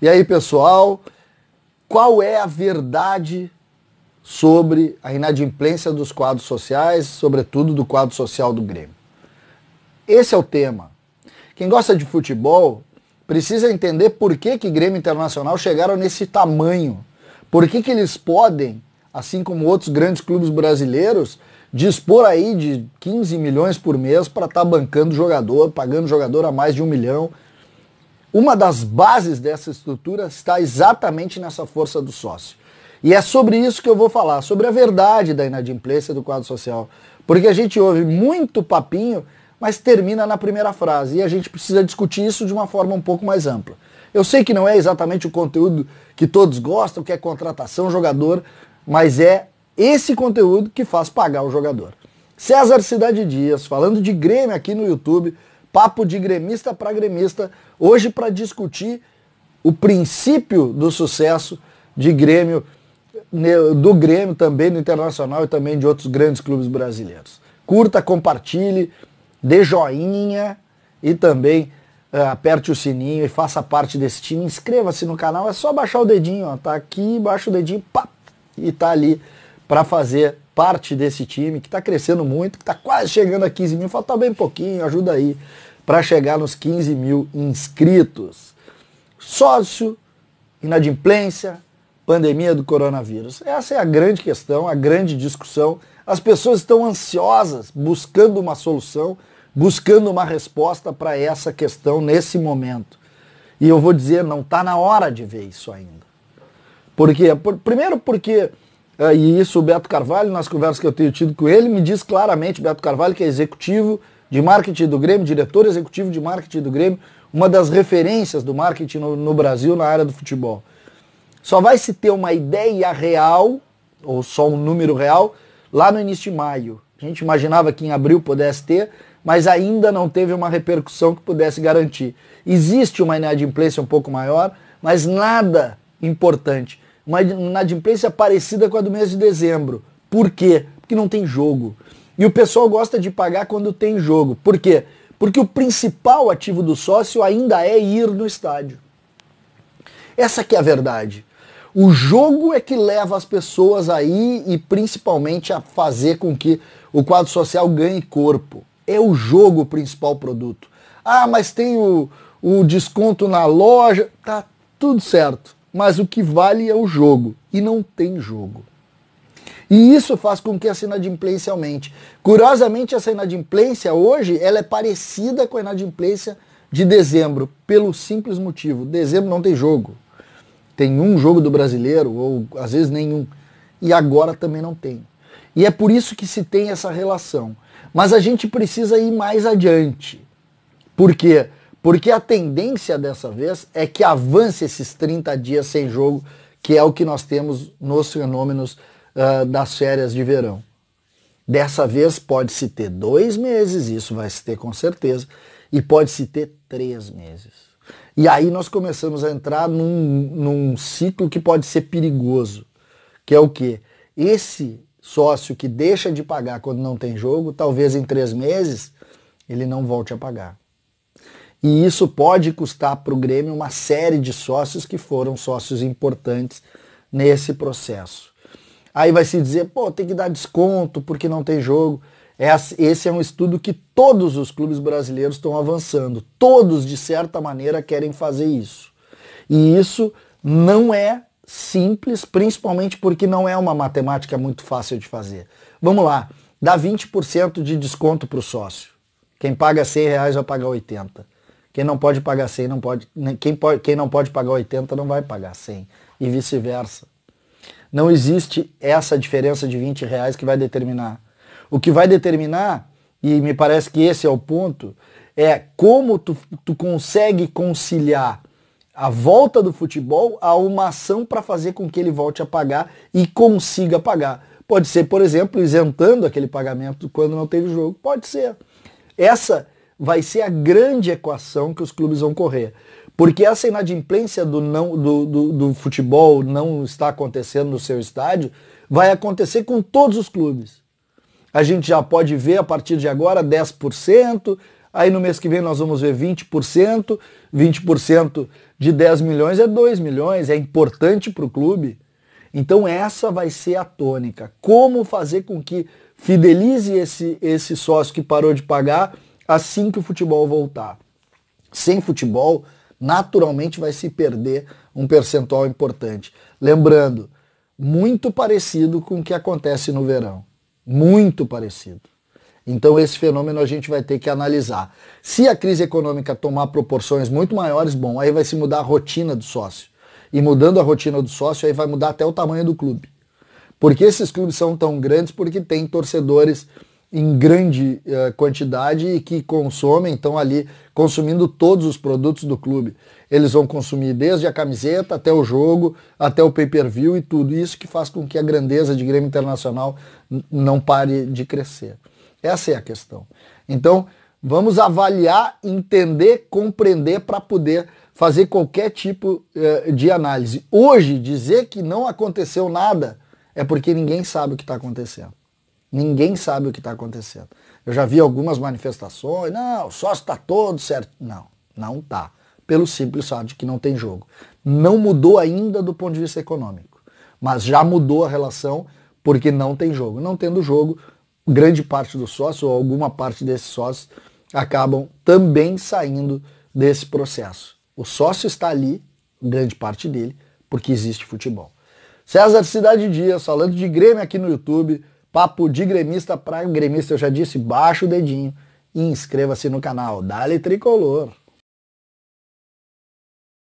E aí, pessoal, qual é a verdade sobre a inadimplência dos quadros sociais, sobretudo do quadro social do Grêmio? Esse é o tema. Quem gosta de futebol precisa entender por que que Grêmio Internacional chegaram nesse tamanho por que, que eles podem, assim como outros grandes clubes brasileiros, dispor aí de 15 milhões por mês para estar tá bancando jogador, pagando jogador a mais de um milhão? Uma das bases dessa estrutura está exatamente nessa força do sócio. E é sobre isso que eu vou falar, sobre a verdade da inadimplência do quadro social. Porque a gente ouve muito papinho mas termina na primeira frase. E a gente precisa discutir isso de uma forma um pouco mais ampla. Eu sei que não é exatamente o conteúdo que todos gostam, que é contratação jogador, mas é esse conteúdo que faz pagar o jogador. César Cidade Dias, falando de Grêmio aqui no YouTube, papo de gremista para gremista, hoje para discutir o princípio do sucesso de Grêmio, né, do Grêmio também, do Internacional e também de outros grandes clubes brasileiros. Curta, compartilhe, dê joinha e também uh, aperte o sininho e faça parte desse time. Inscreva-se no canal, é só baixar o dedinho, ó, tá aqui, baixa o dedinho, pá, e tá ali para fazer parte desse time que está crescendo muito, que está quase chegando a 15 mil, falta bem pouquinho, ajuda aí para chegar nos 15 mil inscritos. Sócio, inadimplência, pandemia do coronavírus? Essa é a grande questão, a grande discussão. As pessoas estão ansiosas, buscando uma solução, buscando uma resposta para essa questão nesse momento. E eu vou dizer, não está na hora de ver isso ainda. Por quê? Por, primeiro porque, eh, e isso o Beto Carvalho, nas conversas que eu tenho tido com ele, me diz claramente, Beto Carvalho, que é executivo de marketing do Grêmio, diretor executivo de marketing do Grêmio, uma das referências do marketing no, no Brasil na área do futebol. Só vai se ter uma ideia real, ou só um número real, lá no início de maio. A gente imaginava que em abril pudesse ter, mas ainda não teve uma repercussão que pudesse garantir. Existe uma inadimplência um pouco maior, mas nada importante. Uma inadimplência parecida com a do mês de dezembro. Por quê? Porque não tem jogo. E o pessoal gosta de pagar quando tem jogo. Por quê? Porque o principal ativo do sócio ainda é ir no estádio. Essa que é a verdade. O jogo é que leva as pessoas aí e principalmente a fazer com que o quadro social ganhe corpo. É o jogo o principal produto. Ah, mas tem o, o desconto na loja, tá tudo certo. Mas o que vale é o jogo. E não tem jogo. E isso faz com que essa inadimplência aumente. Curiosamente, essa inadimplência hoje ela é parecida com a inadimplência de dezembro, pelo simples motivo: dezembro não tem jogo. Tem um jogo do brasileiro, ou às vezes nenhum. E agora também não tem. E é por isso que se tem essa relação. Mas a gente precisa ir mais adiante. Por quê? Porque a tendência dessa vez é que avance esses 30 dias sem jogo, que é o que nós temos nos fenômenos uh, das férias de verão. Dessa vez pode-se ter dois meses, isso vai se ter com certeza, e pode-se ter três meses. E aí nós começamos a entrar num, num ciclo que pode ser perigoso, que é o quê? Esse sócio que deixa de pagar quando não tem jogo, talvez em três meses ele não volte a pagar. E isso pode custar para o Grêmio uma série de sócios que foram sócios importantes nesse processo. Aí vai se dizer, pô, tem que dar desconto porque não tem jogo. É esse é um estudo que todos os clubes brasileiros estão avançando. Todos, de certa maneira, querem fazer isso. E isso não é simples, principalmente porque não é uma matemática muito fácil de fazer. Vamos lá, dá 20% de desconto para o sócio. Quem paga 100 reais vai pagar 80. Quem não pode pagar 100 não pode, né, quem, pode, quem não pode pagar 80 não vai pagar 100 e vice-versa. Não existe essa diferença de 20 reais que vai determinar. O que vai determinar, e me parece que esse é o ponto, é como tu, tu consegue conciliar a volta do futebol a uma ação para fazer com que ele volte a pagar e consiga pagar. Pode ser, por exemplo, isentando aquele pagamento quando não teve jogo. Pode ser. Essa vai ser a grande equação que os clubes vão correr. Porque essa inadimplência do, não, do, do, do, futebol não está acontecendo no seu estádio vai acontecer com todos os clubes a gente já pode ver a partir de agora 10%, aí no mês que vem nós vamos ver 20%, 20% de 10 milhões é 2 milhões, é importante para o clube. Então essa vai ser a tônica. Como fazer com que fidelize esse, esse sócio que parou de pagar assim que o futebol voltar? Sem futebol, naturalmente vai se perder um percentual importante. Lembrando, muito parecido com o que acontece no verão muito parecido. Então esse fenômeno a gente vai ter que analisar. Se a crise econômica tomar proporções muito maiores, bom, aí vai se mudar a rotina do sócio. E mudando a rotina do sócio, aí vai mudar até o tamanho do clube. Porque esses clubes são tão grandes porque tem torcedores em grande uh, quantidade e que consomem, estão ali consumindo todos os produtos do clube. Eles vão consumir desde a camiseta até o jogo, até o pay-per-view e tudo. Isso que faz com que a grandeza de Grêmio Internacional não pare de crescer. Essa é a questão. Então, vamos avaliar, entender, compreender para poder fazer qualquer tipo uh, de análise. Hoje, dizer que não aconteceu nada é porque ninguém sabe o que está acontecendo. Ninguém sabe o que está acontecendo. Eu já vi algumas manifestações, não, só está todo certo. Não, não tá. Pelo simples fato de que não tem jogo. Não mudou ainda do ponto de vista econômico, mas já mudou a relação porque não tem jogo. Não tendo jogo, grande parte dos sócios ou alguma parte desses sócios acabam também saindo desse processo. O sócio está ali, grande parte dele, porque existe futebol. César Cidade Dias falando de Grêmio aqui no YouTube. Papo de gremista para gremista, eu já disse, baixa o dedinho e inscreva-se no canal. Dale Tricolor!